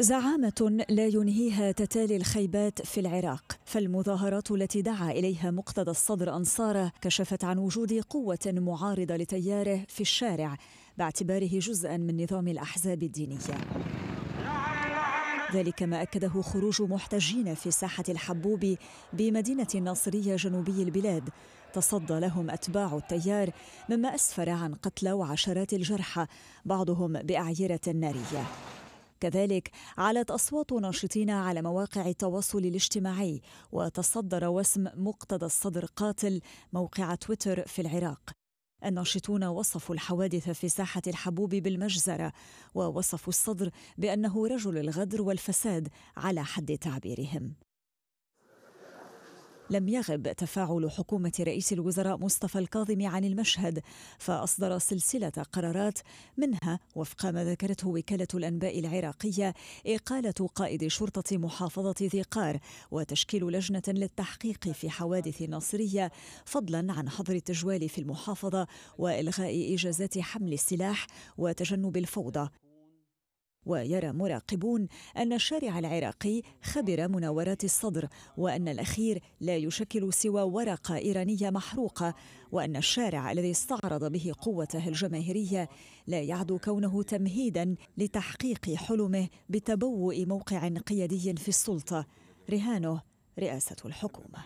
زعامة لا ينهيها تتالي الخيبات في العراق، فالمظاهرات التي دعا إليها مقتدى الصدر أنصاره كشفت عن وجود قوة معارضة لتياره في الشارع باعتباره جزءا من نظام الأحزاب الدينية. ذلك ما أكده خروج محتجين في ساحة الحبوب بمدينة الناصرية جنوبي البلاد تصدى لهم أتباع التيار مما أسفر عن قتلى وعشرات الجرحى بعضهم بأعيرة نارية كذلك علت أصوات ناشطين على مواقع التواصل الاجتماعي وتصدر وسم مقتدى الصدر قاتل موقع تويتر في العراق الناشطون وصفوا الحوادث في ساحة الحبوب بالمجزرة ووصفوا الصدر بأنه رجل الغدر والفساد على حد تعبيرهم لم يغب تفاعل حكومة رئيس الوزراء مصطفى الكاظم عن المشهد فأصدر سلسلة قرارات منها وفق ما ذكرته وكالة الأنباء العراقية إقالة قائد شرطة محافظة ذي قار وتشكيل لجنة للتحقيق في حوادث ناصرية فضلا عن حظر التجوال في المحافظة وإلغاء إجازات حمل السلاح وتجنب الفوضى ويرى مراقبون أن الشارع العراقي خبر مناورات الصدر وأن الأخير لا يشكل سوى ورقة إيرانية محروقة وأن الشارع الذي استعرض به قوته الجماهيرية لا يعدو كونه تمهيدا لتحقيق حلمه بتبوء موقع قيادي في السلطة رهانه رئاسة الحكومة